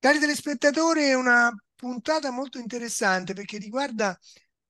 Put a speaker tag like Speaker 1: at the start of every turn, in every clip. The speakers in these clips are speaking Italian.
Speaker 1: Cari telespettatori, è una puntata molto interessante perché riguarda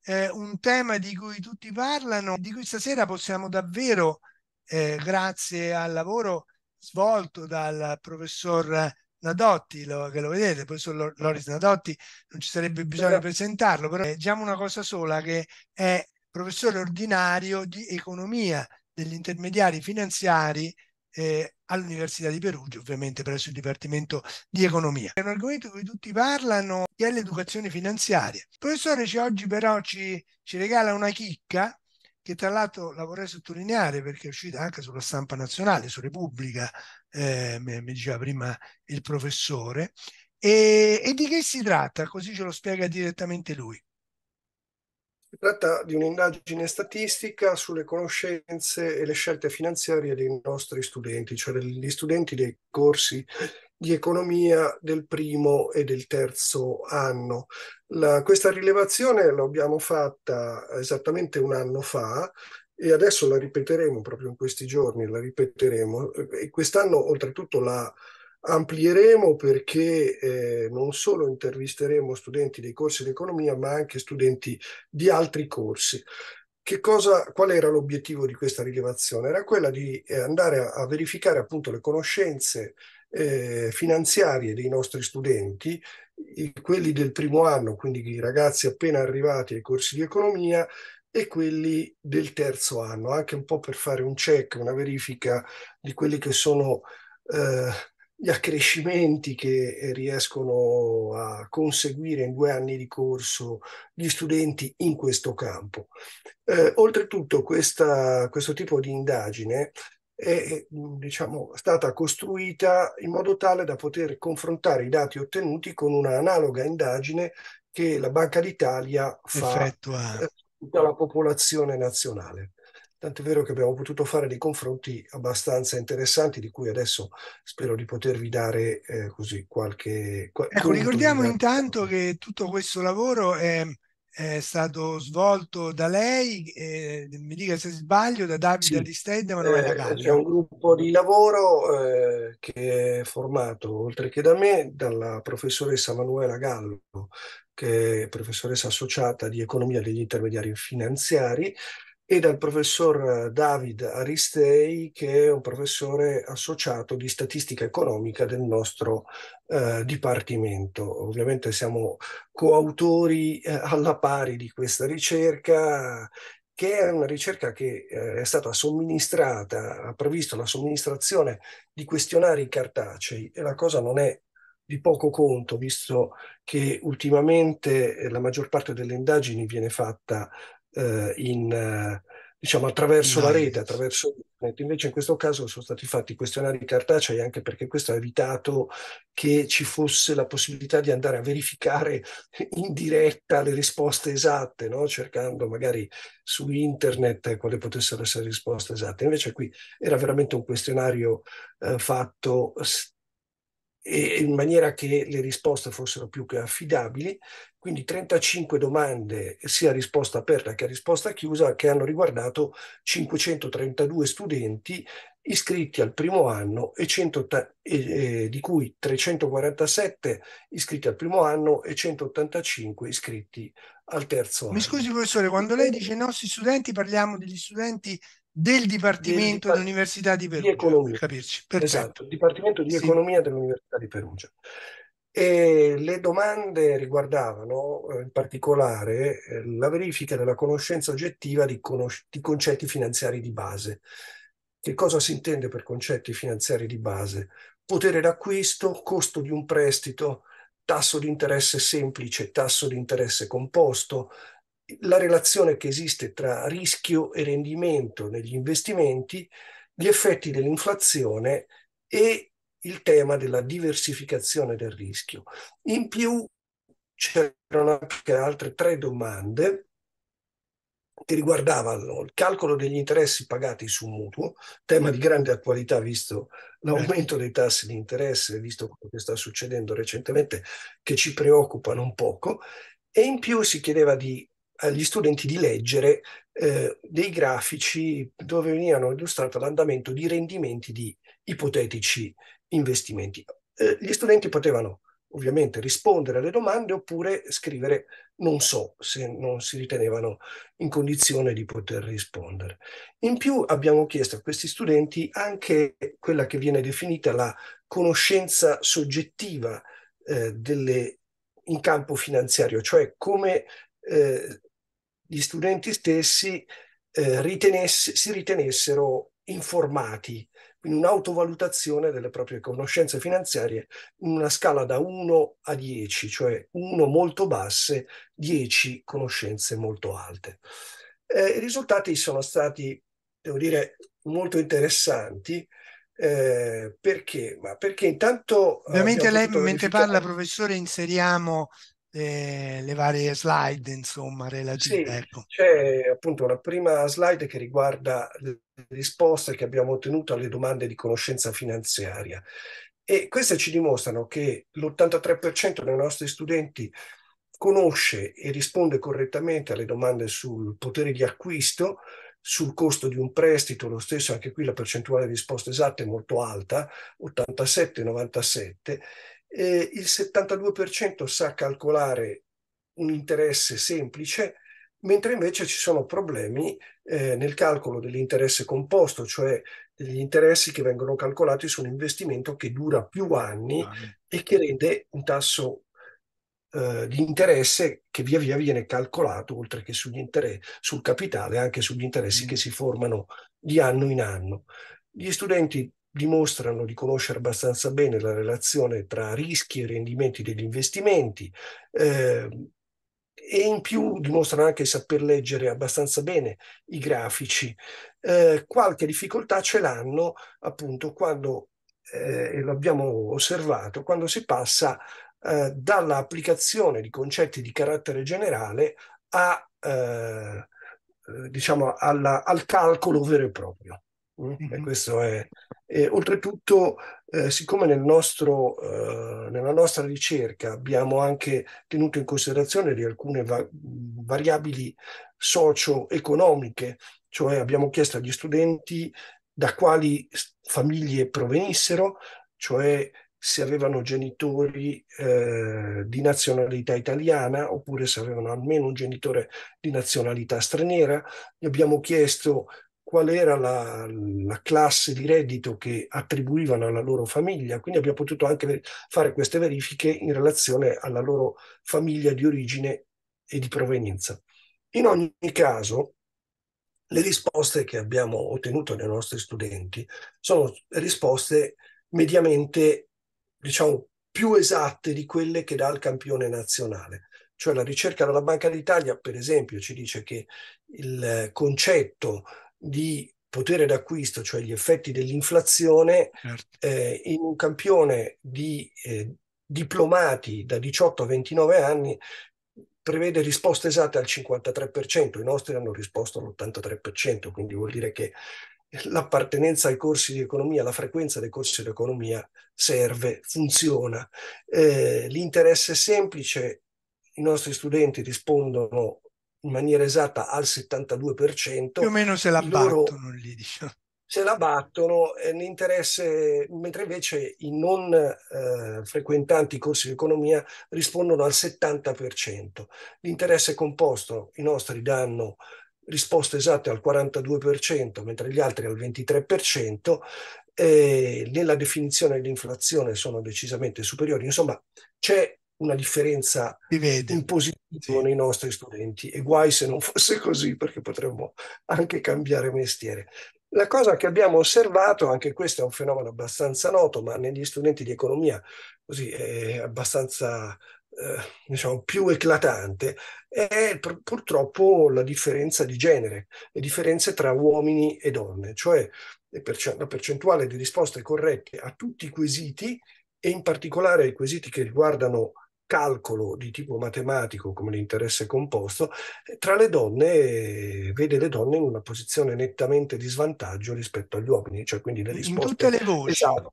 Speaker 1: eh, un tema di cui tutti parlano, di cui stasera possiamo davvero, eh, grazie al lavoro svolto dal professor Nadotti, lo, che lo vedete, il professor Loris Nadotti, non ci sarebbe bisogno di presentarlo, però diciamo una cosa sola che è professore ordinario di economia degli intermediari finanziari eh, all'Università di Perugia, ovviamente presso il Dipartimento di Economia. È un argomento di cui tutti parlano, che è l'educazione finanziaria. Il professore ci, oggi però ci, ci regala una chicca che tra l'altro la vorrei sottolineare perché è uscita anche sulla stampa nazionale, su Repubblica, eh, mi diceva prima il professore, e, e, di che si tratta? Così ce lo spiega direttamente lui. Si tratta di un'indagine statistica sulle conoscenze e le scelte finanziarie dei nostri studenti, cioè degli studenti dei corsi di economia del primo e del terzo anno. La, questa rilevazione l'abbiamo fatta esattamente un anno fa e adesso la ripeteremo proprio in questi giorni, la ripeteremo. E quest'anno oltretutto la amplieremo perché eh, non solo intervisteremo studenti dei corsi di economia, ma anche studenti di altri corsi. Cosa, qual era l'obiettivo di questa rilevazione? Era quella di eh, andare a, a verificare appunto le conoscenze eh, finanziarie dei nostri studenti, i, quelli del primo anno, quindi i ragazzi appena arrivati ai corsi di economia, e quelli del terzo anno, anche un po' per fare un check, una verifica di quelli che sono eh, gli accrescimenti che eh, riescono a conseguire in due anni di corso gli studenti in questo campo. Eh, oltretutto questa, questo tipo di indagine è diciamo, stata costruita in modo tale da poter confrontare i dati ottenuti con una analoga indagine che la Banca d'Italia fa Effettua. Eh, tutta la popolazione nazionale. Tant'è vero che abbiamo potuto fare dei confronti abbastanza interessanti, di cui adesso spero di potervi dare eh, così qualche. Qual- ecco, ricordiamo di... intanto che tutto questo lavoro è, è stato svolto da lei, eh, mi dica se sbaglio, da Davide sì. Aristide, ma non eh, è C'è un gruppo di lavoro eh, che è formato, oltre che da me, dalla professoressa Manuela Gallo, che è professoressa associata di economia degli intermediari finanziari, e dal professor eh, David Aristei, che è un professore associato di statistica economica del nostro eh, dipartimento. Ovviamente siamo coautori eh, alla pari di questa ricerca che è una ricerca che eh, è stata somministrata, ha previsto la somministrazione di questionari cartacei e la cosa non è di poco conto, visto che ultimamente eh, la maggior parte delle indagini viene fatta eh, in, eh, diciamo, attraverso la rete, attraverso internet. Invece in questo caso sono stati fatti questionari cartacei anche perché questo ha evitato che ci fosse la possibilità di andare a verificare in diretta le risposte esatte, no? cercando magari su internet quale potessero essere le risposte esatte. Invece qui era veramente un questionario eh, fatto e in maniera che le risposte fossero più che affidabili, quindi 35 domande sia a risposta aperta che a risposta chiusa che hanno riguardato 532 studenti iscritti al primo anno e 180, eh, di cui 347 iscritti al primo anno e 185 iscritti al terzo anno. Mi scusi professore, quando lei dice i nostri studenti parliamo degli studenti del Dipartimento dell'Università di Perugia. Di economia. capirci. Esatto, Dipartimento di sì. Economia dell'Università di Perugia. E le domande riguardavano eh, in particolare eh, la verifica della conoscenza oggettiva di, conos- di concetti finanziari di base. Che cosa si intende per concetti finanziari di base? Potere d'acquisto, costo di un prestito, tasso di interesse semplice, tasso di interesse composto, la relazione che esiste tra rischio e rendimento negli investimenti, gli effetti dell'inflazione e il tema della diversificazione del rischio. In più c'erano anche altre tre domande che riguardavano il calcolo degli interessi pagati su mutuo, tema di grande attualità visto l'aumento dei tassi di interesse, visto quello che sta succedendo recentemente, che ci preoccupano un poco, e in più si chiedeva di agli studenti di leggere eh, dei grafici dove venivano illustrato l'andamento di rendimenti di ipotetici investimenti. Eh, gli studenti potevano ovviamente rispondere alle domande oppure scrivere non so se non si ritenevano in condizione di poter rispondere. In più abbiamo chiesto a questi studenti anche quella che viene definita la conoscenza soggettiva eh, delle, in campo finanziario, cioè come eh, gli studenti stessi eh, ritenesse, si ritenessero informati, in un'autovalutazione delle proprie conoscenze finanziarie in una scala da 1 a 10, cioè 1 molto basse, 10 conoscenze molto alte. Eh, I risultati sono stati, devo dire, molto interessanti. Eh, perché? Ma perché intanto... Ovviamente lei, mentre verificare... parla, professore, inseriamo eh, le varie slide, insomma, relative. Sì, ecco. C'è appunto una prima slide che riguarda le risposte che abbiamo ottenuto alle domande di conoscenza finanziaria. E queste ci dimostrano che l'83% dei nostri studenti conosce e risponde correttamente alle domande sul potere di acquisto, sul costo di un prestito, lo stesso anche qui la percentuale di risposte esatte è molto alta, 87-97, eh, il 72% sa calcolare un interesse semplice, mentre invece ci sono problemi eh, nel calcolo dell'interesse composto, cioè degli interessi che vengono calcolati su un investimento che dura più anni ah. e che rende un tasso eh, di interesse che via via viene calcolato, oltre che sugli inter- sul capitale, anche sugli interessi mm. che si formano di anno in anno. Gli studenti dimostrano di conoscere abbastanza bene la relazione tra rischi e rendimenti degli investimenti eh, e in più dimostrano anche saper leggere abbastanza bene i grafici. Eh, qualche difficoltà ce l'hanno appunto quando, eh, e l'abbiamo osservato, quando si passa eh, dall'applicazione di concetti di carattere generale a, eh, diciamo alla, al calcolo vero e proprio. Mm? Mm-hmm. E questo è e, oltretutto, eh, siccome nel nostro, eh, nella nostra ricerca abbiamo anche tenuto in considerazione di alcune va- variabili socio-economiche, cioè abbiamo chiesto agli studenti da quali famiglie provenissero, cioè se avevano genitori eh, di nazionalità italiana oppure se avevano almeno un genitore di nazionalità straniera. Gli abbiamo chiesto qual era la, la, classe di reddito che attribuivano alla loro famiglia, quindi abbiamo potuto anche fare queste verifiche in relazione alla loro famiglia di origine e di provenienza. In ogni caso, le risposte che abbiamo ottenuto dai nostri studenti sono risposte mediamente, diciamo, più esatte di quelle che dà il campione nazionale. Cioè la ricerca della Banca d'Italia, per esempio, ci dice che il concetto di potere d'acquisto, cioè gli effetti dell'inflazione, certo. eh, in un campione di eh, diplomati da 18 a 29 anni prevede risposte esatte al 53%, i nostri hanno risposto all'83%, quindi vuol dire che l'appartenenza ai corsi di economia, la frequenza dei corsi di economia serve, funziona. Eh, l'interesse semplice, i nostri studenti rispondono in maniera esatta al 72%. Più o meno se la battono lì, diciamo. Se la battono eh, nell'interesse, mentre invece i non eh, frequentanti corsi di economia rispondono al 70%. L'interesse composto, i nostri danno risposte esatte al 42%, mentre gli altri al 23%, eh, nella definizione di inflazione sono decisamente superiori. Insomma, c'è una differenza in positivo sì. nei nostri studenti e guai se non fosse così perché potremmo anche cambiare mestiere. La cosa che abbiamo osservato, anche questo è un fenomeno abbastanza noto, ma negli studenti di economia così è abbastanza eh, diciamo, più eclatante, è pur- purtroppo la differenza di genere, le differenze tra uomini e donne, cioè la percentuale di risposte corrette a tutti i quesiti e in particolare ai quesiti che riguardano calcolo di tipo matematico come l'interesse composto, eh, tra le donne eh, vede le donne in una posizione nettamente di svantaggio rispetto agli uomini, cioè quindi le risposte... In tutte le voci. Esatto.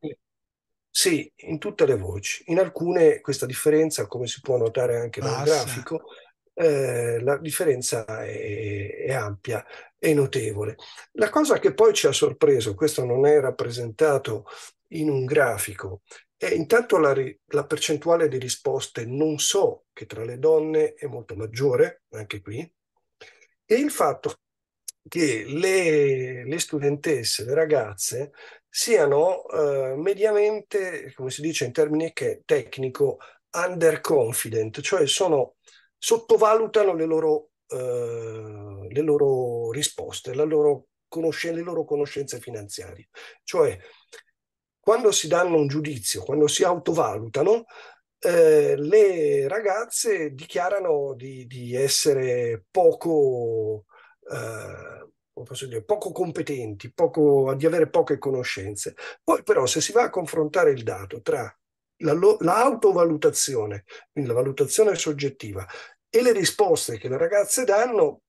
Speaker 1: Sì, in tutte le voci. In alcune questa differenza, come si può notare anche Basta. dal grafico, eh, la differenza è, è, ampia, e notevole. La cosa che poi ci ha sorpreso, questo non è rappresentato in un grafico, e intanto la, la, percentuale di risposte non so che tra le donne è molto maggiore, anche qui, e il fatto che le, le studentesse, le ragazze, siano eh, mediamente, come si dice in termini che, tecnico, underconfident, cioè sono, sottovalutano le loro, eh, le loro risposte, loro conosc- le loro conoscenze finanziarie. Cioè quando si danno un giudizio, quando si autovalutano, eh, le ragazze dichiarano di, di essere poco, eh, dire, poco competenti, poco, di avere poche conoscenze. Poi però se si va a confrontare il dato tra l'autovalutazione, quindi la valutazione soggettiva, e le risposte che le ragazze danno,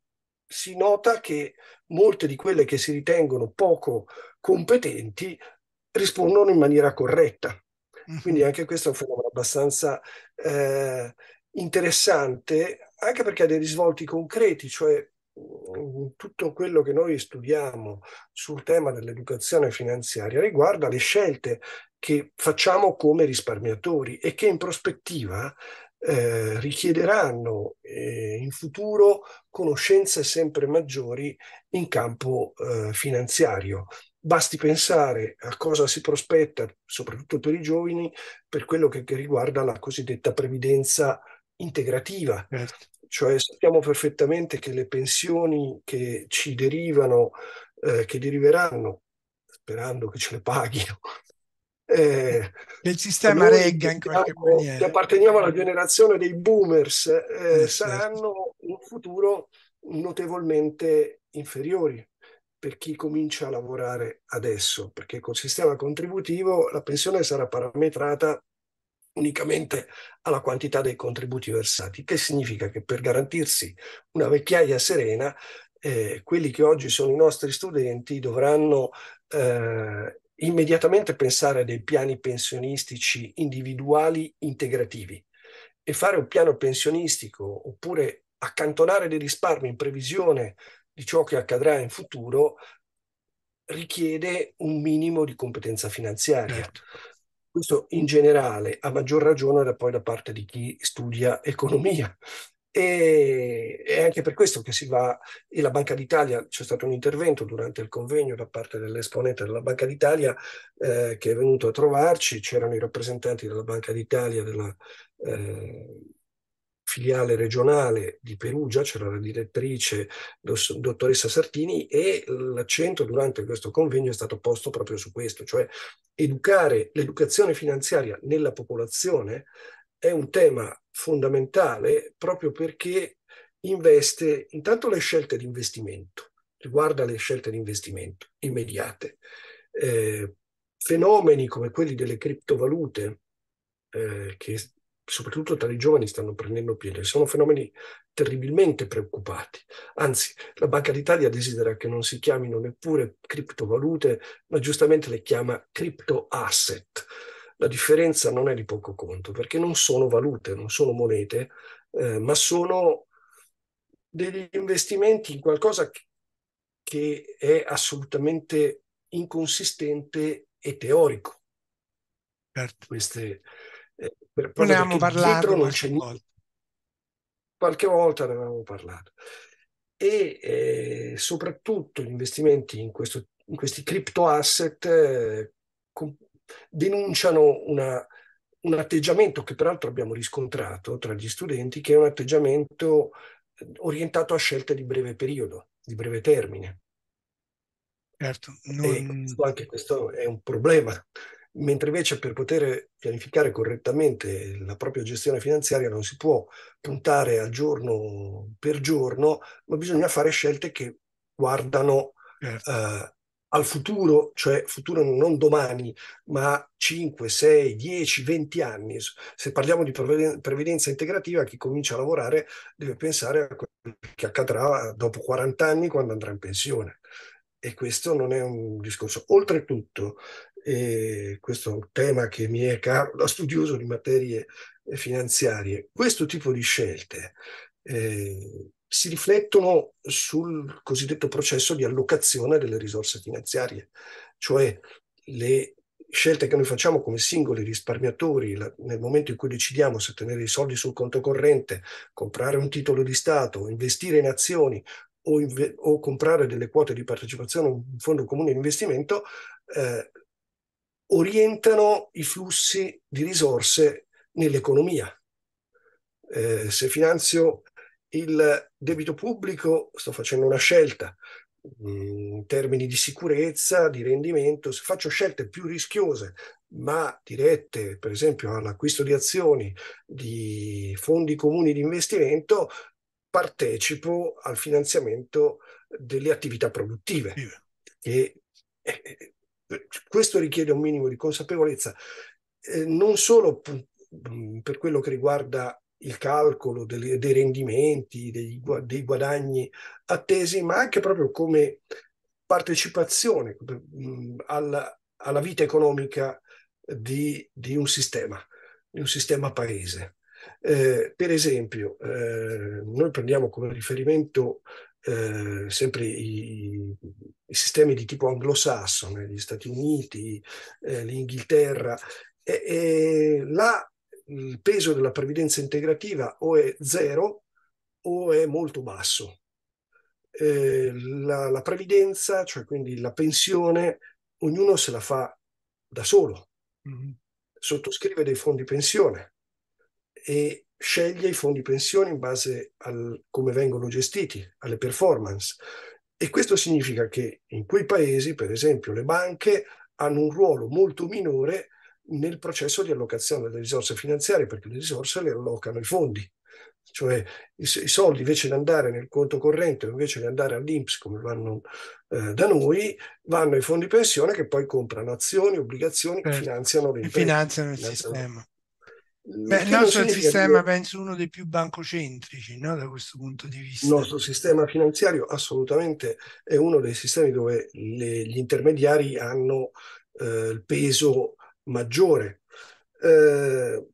Speaker 1: si nota che molte di quelle che si ritengono poco competenti rispondono in maniera corretta. Mm-hmm. Quindi anche questo è un fenomeno abbastanza eh, interessante, anche perché ha dei risvolti concreti, cioè mm, tutto quello che noi studiamo sul tema dell'educazione finanziaria riguarda le scelte che facciamo come risparmiatori e che in prospettiva eh, richiederanno eh, in futuro conoscenze sempre maggiori in campo eh, finanziario. Basti pensare a cosa si prospetta, soprattutto per i giovani, per quello che, che riguarda la cosiddetta previdenza integrativa. Eh. Cioè sappiamo perfettamente che le pensioni che ci derivano, eh, che deriveranno, sperando che ce le paghino, eh, del sistema Regga in qualche diciamo maniera. Che apparteniamo alla generazione dei boomers, eh, eh certo. saranno in futuro notevolmente inferiori per chi comincia a lavorare adesso, perché col sistema contributivo la pensione sarà parametrata unicamente alla quantità dei contributi versati, che significa che per garantirsi una vecchiaia serena, eh, quelli che oggi sono i nostri studenti dovranno eh, immediatamente pensare a dei piani pensionistici individuali integrativi e fare un piano pensionistico oppure accantonare dei risparmi in previsione di ciò che accadrà in futuro richiede un minimo di competenza finanziaria. Certo. Questo in generale, a maggior ragione da poi da parte di chi studia economia. E è anche per questo che si va, e la Banca d'Italia, c'è stato un intervento durante il convegno da parte dell'esponente della Banca d'Italia eh, che è venuto a trovarci, c'erano i rappresentanti della Banca d'Italia, della, eh, filiale regionale di Perugia, c'era la direttrice dottoressa Sartini e l'accento durante questo convegno è stato posto proprio su questo, cioè educare l'educazione finanziaria nella popolazione è un tema fondamentale proprio perché investe intanto le scelte di investimento, riguarda le scelte di investimento immediate. Eh, fenomeni come quelli delle criptovalute eh, che soprattutto tra i giovani, stanno prendendo piede. Sono fenomeni terribilmente preoccupati. Anzi, la Banca d'Italia desidera che non si chiamino neppure criptovalute, ma giustamente le chiama cryptoasset. La differenza non è di poco conto, perché non sono valute, non sono monete, eh, ma sono degli investimenti in qualcosa che è assolutamente inconsistente e teorico. Certo. Queste, per, ne avevamo parlato qualche volta. Qualche volta ne avevamo parlato. E eh, soprattutto gli investimenti in, questo, in questi crypto asset eh, com- denunciano una, un atteggiamento che peraltro abbiamo riscontrato tra gli studenti, che è un atteggiamento eh, orientato a scelte di breve periodo, di breve termine. Certo, non... anche questo è un problema mentre invece per poter pianificare correttamente la propria gestione finanziaria non si può puntare a giorno per giorno, ma bisogna fare scelte che guardano certo. uh, al futuro, cioè futuro non domani, ma 5, 6, 10, 20 anni. Se parliamo di previdenza integrativa, chi comincia a lavorare deve pensare a quello che accadrà dopo 40 anni quando andrà in pensione. E questo non è un discorso. Oltretutto, e questo è un tema che mi è caro da studioso di materie eh, finanziarie, questo tipo di scelte eh, si riflettono sul cosiddetto processo di allocazione delle risorse finanziarie, cioè le scelte che noi facciamo come singoli risparmiatori la, nel momento in cui decidiamo se tenere i soldi sul conto corrente, comprare un titolo di Stato, investire in azioni o, inve- o comprare delle quote di partecipazione a un fondo comune di investimento, eh, orientano i flussi di risorse nell'economia. Eh, se finanzio il debito pubblico sto facendo una scelta mm, in termini di sicurezza, di rendimento, se faccio scelte più rischiose ma dirette per esempio all'acquisto di azioni di fondi comuni di investimento, partecipo al finanziamento delle attività produttive che eh, eh, questo richiede un minimo di consapevolezza, eh, non solo mm, per quello che riguarda il calcolo dei, dei rendimenti, dei, dei, guadagni attesi, ma anche proprio come partecipazione mh, mm, alla, alla, vita economica di, di, un sistema, di un sistema paese. Eh, per esempio, eh, noi prendiamo come riferimento eh, sempre i, i, sistemi di tipo anglosassone, gli Stati Uniti, eh, l'Inghilterra, e, e là il peso della previdenza integrativa o è zero o è molto basso. Eh, la, la previdenza, cioè quindi la pensione, ognuno se la fa da solo, mm-hmm. sottoscrive dei fondi pensione e sceglie i fondi pensione in base a come vengono gestiti, alle performance. E questo significa che in quei paesi, per esempio, le banche hanno un ruolo molto minore nel processo di allocazione delle risorse finanziarie, perché le risorse le allocano i fondi. Cioè i, soldi invece di andare nel conto corrente, invece di andare all'Inps come vanno eh, da noi, vanno ai fondi pensione che poi comprano azioni, obbligazioni, eh, finanziano le imprese. Finanziano il finanziano. sistema. Eh, Beh, il nostro sistema che... penso uno dei più bancocentrici no? da questo punto di vista. Il nostro sistema finanziario assolutamente è uno dei sistemi dove le, gli intermediari hanno eh, il peso maggiore. Eh,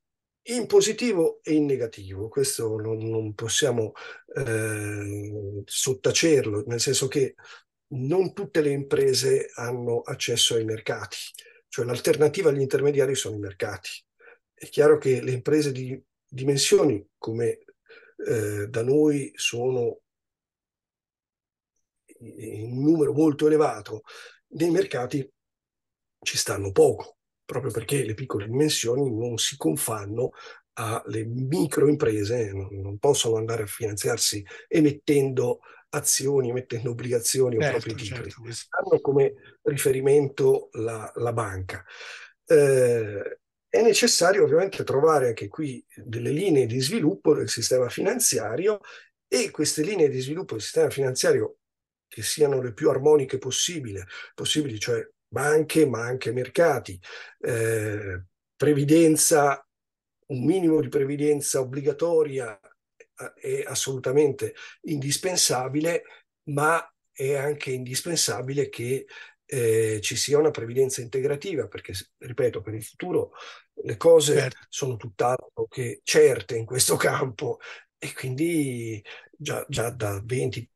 Speaker 1: in positivo e in negativo, questo non, non possiamo eh, sottacerlo, nel senso che non tutte le imprese hanno accesso ai mercati, cioè l'alternativa agli intermediari sono i mercati è chiaro che le imprese di dimensioni come eh, da noi sono in numero molto elevato, nei mercati ci stanno poco, proprio perché le piccole dimensioni non si confanno alle micro imprese non possono andare a finanziarsi emettendo azioni, emettendo obbligazioni certo, o propri titoli. Certo. Hanno come riferimento la, la banca. Eh, è necessario ovviamente trovare anche qui delle linee di sviluppo del sistema finanziario e queste linee di sviluppo del sistema finanziario che siano le più armoniche possibile, possibili, cioè banche ma anche mercati, eh, previdenza, un minimo di previdenza obbligatoria eh, è assolutamente indispensabile, ma è anche indispensabile che eh, ci sia una previdenza integrativa, perché, ripeto, per il futuro le cose certo. sono tutt'altro che certe in questo campo e quindi già, già da 20-30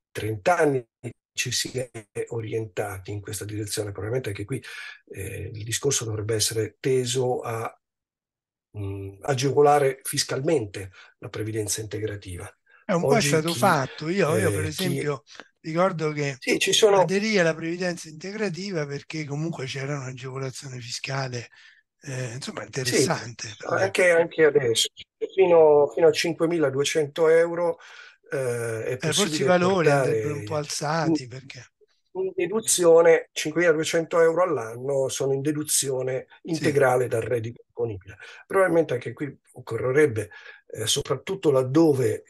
Speaker 1: anni ci si è orientati in questa direzione. Probabilmente anche qui eh, il discorso dovrebbe essere teso a mh, mm, agevolare fiscalmente la previdenza integrativa. È un po' stato chi, fatto. Io, eh, io, per esempio chi... ricordo che sì, sono... aderì alla previdenza integrativa perché comunque c'era un'agevolazione fiscale eh, insomma, interessante. Sì, anche, anche, adesso, fino, fino a 5.200 euro. Eh, è eh, forse i valori andrebbero un po' alzati in, perché... In deduzione, 5.200 euro all'anno sono in deduzione integrale sì. dal reddito disponibile. Probabilmente anche qui occorrerebbe, eh, soprattutto laddove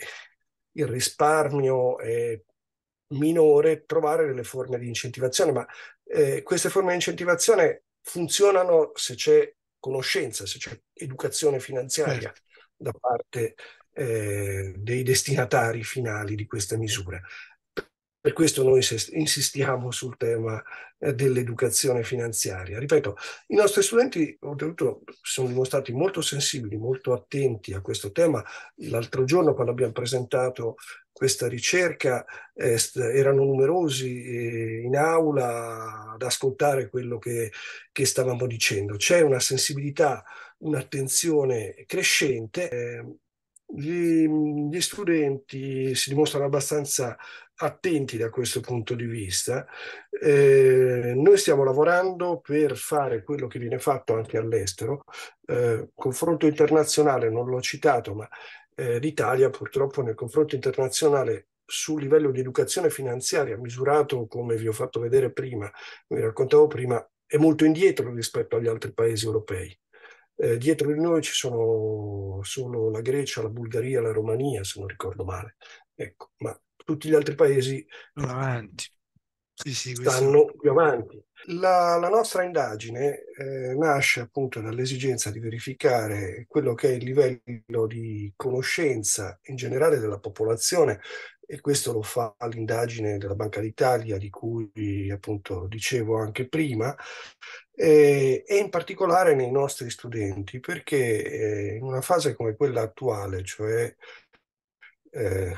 Speaker 1: il risparmio è minore, trovare delle forme di incentivazione, ma eh, queste forme di incentivazione funzionano se c'è conoscenza, se c'è educazione finanziaria certo. da parte eh, dei destinatari finali di queste misure. Per questo noi insistiamo sul tema eh, dell'educazione finanziaria. Ripeto, i nostri studenti oltretutto sono dimostrati molto sensibili, molto attenti a questo tema. L'altro giorno quando abbiamo presentato questa ricerca eh, erano numerosi eh, in aula ad ascoltare quello che, che stavamo dicendo. C'è una sensibilità, un'attenzione crescente. Eh, gli, gli, studenti si dimostrano abbastanza attenti da questo punto di vista. Eh, noi stiamo lavorando per fare quello che viene fatto anche all'estero. Eh, confronto internazionale non l'ho citato, ma eh, l'Italia purtroppo nel confronto internazionale sul livello di educazione finanziaria misurato, come vi ho fatto vedere prima, vi raccontavo prima, è molto indietro rispetto agli altri paesi europei. Eh, dietro di noi ci sono solo la Grecia, la Bulgaria, la Romania, se non ricordo male. Ecco, ma tutti gli altri paesi avanti. Sì, sì, stanno più avanti. La, la nostra indagine eh, nasce appunto dall'esigenza di verificare quello che è il livello di conoscenza in generale della popolazione e questo lo fa l'indagine della Banca d'Italia di cui appunto dicevo anche prima eh, e in particolare nei nostri studenti perché eh, in una fase come quella attuale, cioè eh,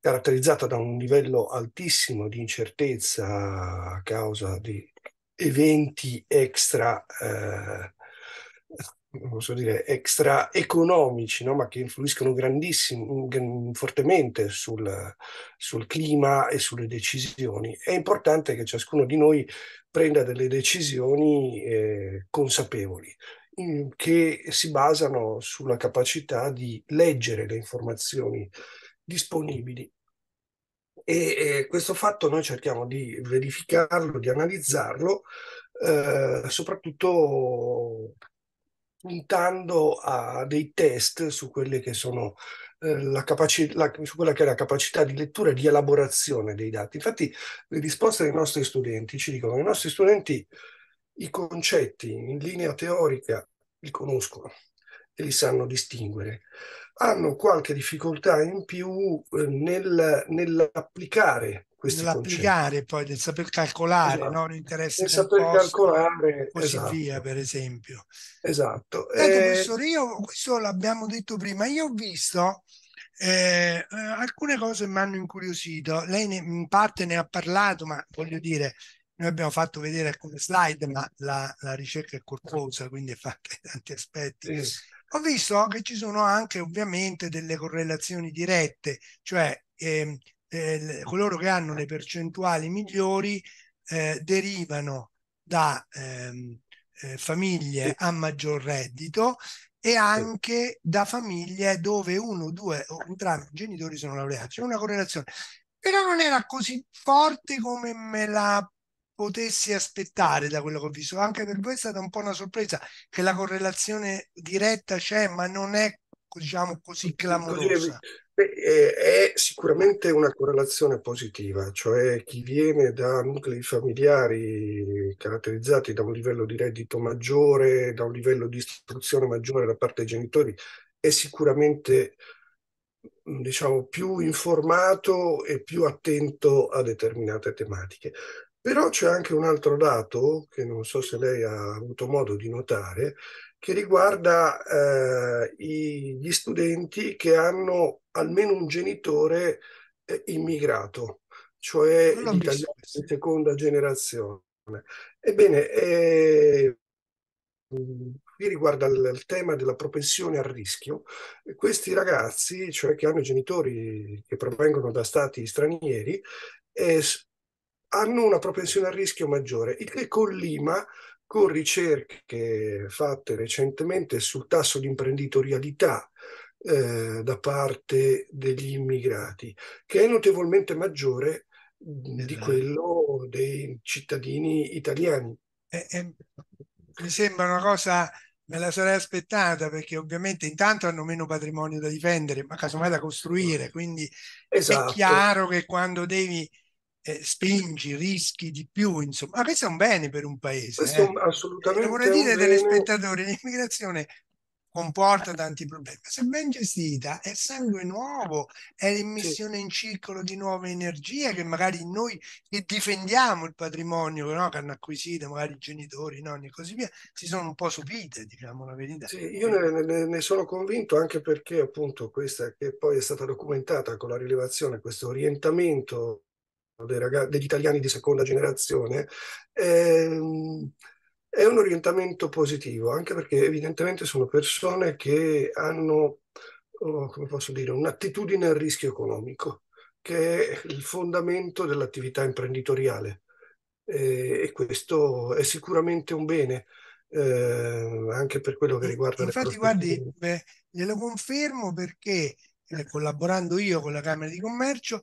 Speaker 1: caratterizzata da un livello altissimo di incertezza a causa di eventi extra, eh, dire, extra economici, no? ma che influiscono fortemente sul, sul clima e sulle decisioni. È importante che ciascuno di noi prenda delle decisioni eh, consapevoli che si basano sulla capacità di leggere le informazioni disponibili. E, e questo fatto noi cerchiamo di verificarlo, di analizzarlo, eh, soprattutto puntando a dei test su quelle che sono eh, la capaci- la, su quella che è la capacità di lettura e di elaborazione dei dati. Infatti le risposte dei nostri studenti ci dicono che i nostri studenti i concetti in linea teorica li conoscono e li sanno distinguere, hanno qualche difficoltà in più eh, nel, nell'applicare questi nell'applicare concetti. poi nel saper calcolare esatto. no? l'interesse nel saper costo, calcolare così esatto. via per esempio esatto Senti, eh... professore io questo l'abbiamo detto prima io ho visto eh, eh, alcune cose mi hanno incuriosito lei ne, in parte ne ha parlato ma voglio dire noi abbiamo fatto vedere alcune slide ma la, la ricerca è corposa quindi è fatta in tanti aspetti sì. Ho visto che ci sono anche ovviamente delle correlazioni dirette, cioè ehm, eh, eh, coloro che hanno le percentuali migliori eh, derivano da ehm, eh, famiglie a maggior reddito e anche da famiglie dove uno, due o entrambi i genitori sono laureati. C'è una correlazione però non era così forte come me la potessi aspettare da quello che ho visto. Anche per voi è stata un po' una sorpresa che la correlazione diretta c'è, ma non è diciamo così clamorosa. Eh, è sicuramente una correlazione positiva, cioè chi viene da nuclei familiari caratterizzati da un livello di reddito maggiore, da un livello di istruzione maggiore da parte dei genitori, è sicuramente diciamo più informato e più attento a determinate tematiche. Però c'è anche un altro dato che non so se lei ha avuto modo di notare, che riguarda eh, i, gli studenti che hanno almeno un genitore eh, immigrato, cioè l'italiano di seconda generazione. Ebbene, eh, qui riguarda il, il, tema della propensione al rischio, questi ragazzi, cioè che hanno genitori che provengono da stati stranieri, eh, hanno una propensione al rischio maggiore, il che collima con ricerche fatte recentemente sul tasso di imprenditorialità eh, da parte degli immigrati, che è notevolmente maggiore di esatto. quello dei cittadini italiani. Eh, eh, mi sembra una cosa, me la sarei aspettata, perché ovviamente intanto hanno meno patrimonio da difendere, ma casomai da costruire, quindi esatto. è chiaro che quando devi eh, spingi, rischi di più, insomma. Ma ah, questo è un bene per un paese. Questo eh. assolutamente. Eh, vorrei dire degli spettatori, l'immigrazione comporta tanti problemi, se ben gestita è sangue nuovo, è l'immissione sì. in circolo di nuove energie che magari noi che difendiamo il patrimonio no, che hanno acquisito magari i genitori, i nonni e così via, si sono un po' sopite, diciamo la verità. Sì, io ne, ne, ne, sono convinto anche perché appunto questa che poi è stata documentata con la rilevazione, questo orientamento dei degli italiani di seconda generazione, ehm, è un orientamento positivo, anche perché evidentemente sono persone che hanno, oh, come posso dire, un'attitudine al rischio economico, che è il fondamento dell'attività imprenditoriale. Eh, e questo è sicuramente un bene. Eh, anche per quello che riguarda infatti guardi beh, glielo confermo perché eh, collaborando io con la Camera di Commercio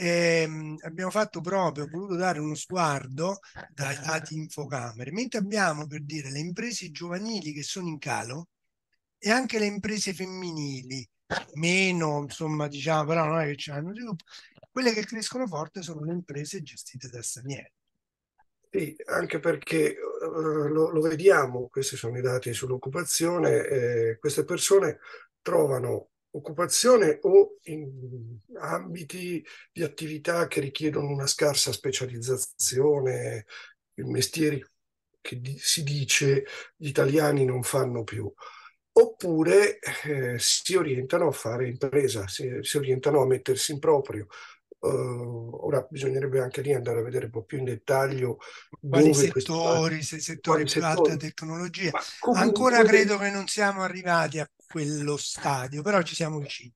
Speaker 1: eh, abbiamo fatto proprio, ho voluto dare uno sguardo dai dati eh. infocamere, mentre abbiamo per dire le imprese giovanili che sono in calo e anche le imprese femminili, meno insomma diciamo, però non è che ci hanno sviluppo, quelle che crescono forte sono le imprese gestite da stranieri. Sì, anche perché eh, lo, lo, vediamo, questi sono i dati sull'occupazione, eh, queste persone trovano occupazione o in ambiti di attività che richiedono una scarsa specializzazione, mestieri che si dice gli italiani non fanno più, oppure eh, si orientano a fare impresa, si, si, orientano a mettersi in proprio. Uh, ora bisognerebbe anche lì andare a vedere un po' più in dettaglio quali settori, questi... se settori più alta tecnologia. Comunque... Ancora credo che non siamo arrivati a quello stadio, però ci siamo vicini.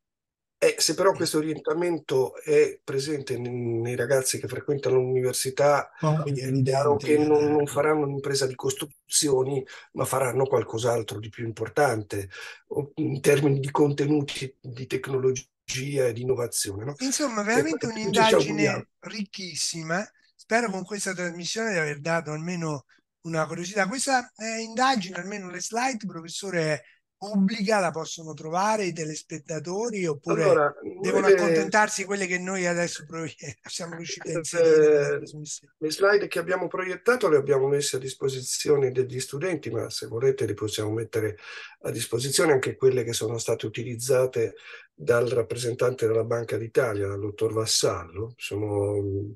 Speaker 1: Eh, se però questo orientamento è presente nei ragazzi che frequentano l'università, è chiaro che non, non, faranno un'impresa di costruzioni, ma faranno qualcos'altro di più importante in termini di contenuti, di tecnologia e di innovazione. No? Insomma, ecco, veramente un'indagine ricchissima. Eh. Spero con questa trasmissione di aver dato almeno una curiosità. Questa eh, indagine, almeno le slide, professore, pubblica la possono trovare i telespettatori oppure allora, devono eh, accontentarsi quelle che noi adesso siamo riusciti a eh, inserire? le slide che abbiamo proiettato le abbiamo messe a disposizione degli studenti, ma se volete le possiamo mettere a disposizione anche quelle che sono state utilizzate dal rappresentante della Banca d'Italia, dal dottor Vassallo. Sono mm,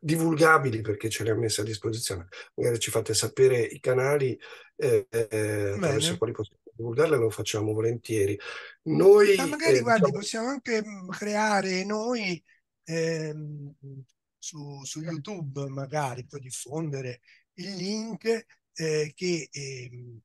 Speaker 1: divulgabili perché ce le ha messe a disposizione. Magari ci fate sapere i canali eh, eh, eh attraverso quali possiamo divulgarle lo facciamo volentieri. Noi, Ma magari, eh, guardi, diciamo possiamo anche mm, creare noi eh, su, su, YouTube, magari, poi diffondere il link eh, che ehm,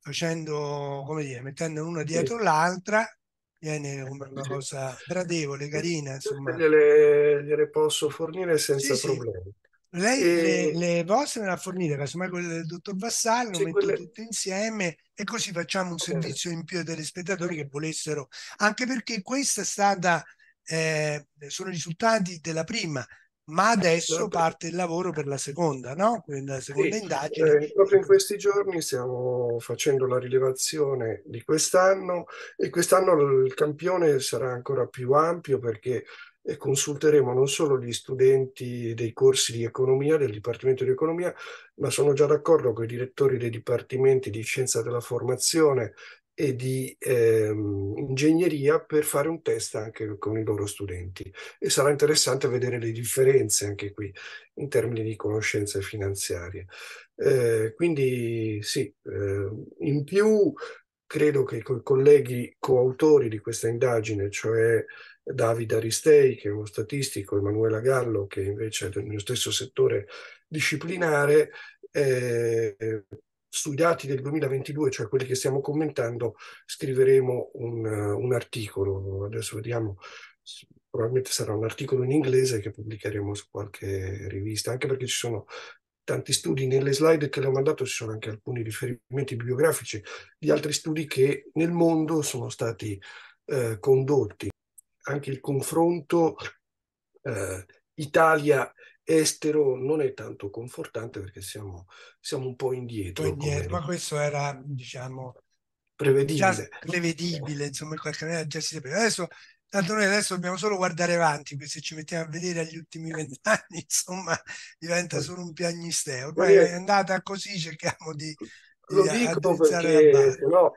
Speaker 1: facendo, come dire, mettendo una dietro sì. l'altra, viene eh, una cosa gradevole, carina. Insomma. Gliele, gliele posso fornire senza sì, problemi. Sì.
Speaker 2: Lei e... le,
Speaker 1: le, vostre me le ha fornite, casomai quelle del dottor Vassallo, sì, metto quelle... tutte insieme e così facciamo un servizio in più ai telespettatori che volessero, anche perché questa è stata, eh, sono i risultati della prima, ma ah, adesso parte il lavoro per la seconda, no? La seconda sì, indagine. Eh, proprio in questi giorni stiamo facendo la rilevazione di quest'anno e quest'anno il campione sarà ancora più ampio perché e consulteremo non solo gli studenti dei corsi di economia, del Dipartimento di Economia, ma sono già d'accordo con i direttori dei dipartimenti di scienza della formazione e di ehm, ingegneria per fare un test anche con i loro studenti e sarà interessante vedere le differenze anche qui in termini di conoscenze finanziarie. Eh, quindi sì, eh, in più credo che con i colleghi coautori di questa indagine, cioè Davide Aristei, che è uno statistico, Emanuela Gallo, che invece è del mio stesso settore disciplinare, eh, sui dati del 2022, cioè quelli che stiamo commentando, scriveremo un, un articolo. Adesso vediamo, probabilmente sarà un articolo in inglese che pubblicheremo su qualche rivista, anche perché ci sono tanti studi. Nelle slide che le ho mandato ci sono anche alcuni riferimenti bibliografici di altri studi che nel mondo sono stati eh, condotti anche il confronto eh, Italia-estero non è tanto confortante perché siamo, siamo un po' indietro. indietro ma questo era, diciamo,
Speaker 2: prevedibile.
Speaker 1: prevedibile, insomma, in qualche maniera già si sapeva. Adesso Tanto noi adesso dobbiamo solo guardare avanti, perché se ci mettiamo a vedere agli ultimi vent'anni, insomma, diventa solo un piagnisteo. Ormai è andata così, cerchiamo di... Lo dico perché, no,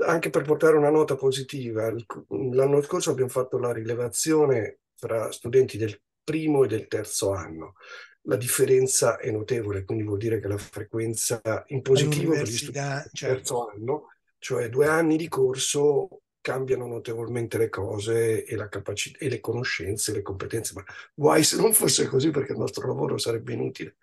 Speaker 1: anche per portare una nota positiva, l'anno scorso abbiamo fatto la rilevazione tra studenti del primo e del terzo anno. La differenza è notevole, quindi vuol dire che la frequenza in positivo per gli studenti del cioè terzo anno, cioè due anni di corso, cambiano notevolmente le cose e, capaci- e le conoscenze, le competenze. Ma guai se non fosse così perché il nostro lavoro sarebbe inutile.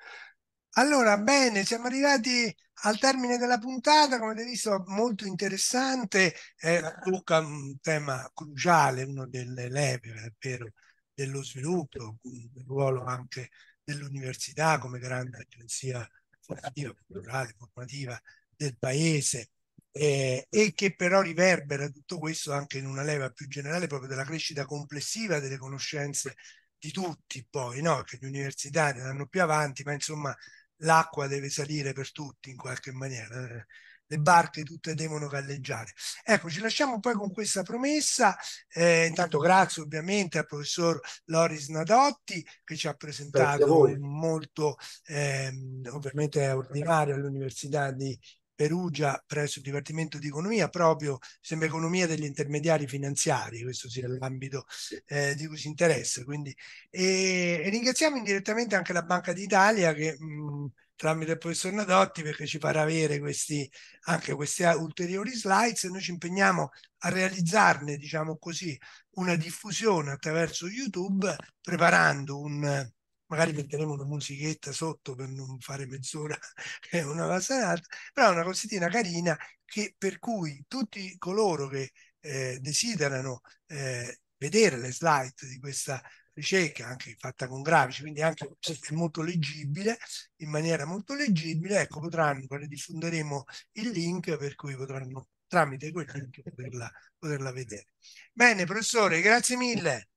Speaker 1: Allora, bene, siamo arrivati al termine della puntata, come avete visto, molto interessante, eh, tocca un tema cruciale, uno delle leve, vero, dello sviluppo, il ruolo anche dell'università come grande agenzia formativa, culturale, formativa del paese eh, e che però riverbera tutto questo anche in una leva più generale proprio della crescita complessiva delle conoscenze di tutti poi, no? che gli universitari andranno più avanti, ma insomma l'acqua deve salire per tutti in qualche maniera, eh. le barche tutte devono galleggiare. Ecco, ci lasciamo poi con questa promessa, eh, intanto grazie ovviamente al professor Loris Nadotti che ci ha presentato molto, eh, ovviamente è ordinario all'Università di Perugia presso il Dipartimento di Economia, proprio sembra economia degli intermediari finanziari, questo sia l'ambito eh, di cui si interessa. Quindi, e, e, ringraziamo indirettamente anche la Banca d'Italia che mh, mm, tramite il professor Nadotti perché ci farà avere questi, anche queste ulteriori slides e noi ci impegniamo a realizzarne, diciamo così, una diffusione attraverso YouTube preparando un magari metteremo una musichetta sotto per non fare mezz'ora è una lassanata, però è una cosettina carina che, per cui tutti coloro che eh, desiderano eh, vedere le slide di questa ricerca, anche fatta con grafici, quindi anche è molto leggibile, in maniera molto leggibile, ecco, potranno, poi diffonderemo il link per cui potranno tramite quel link poterla, poterla vedere. Bene, professore, grazie mille.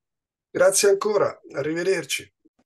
Speaker 1: Grazie ancora, arrivederci.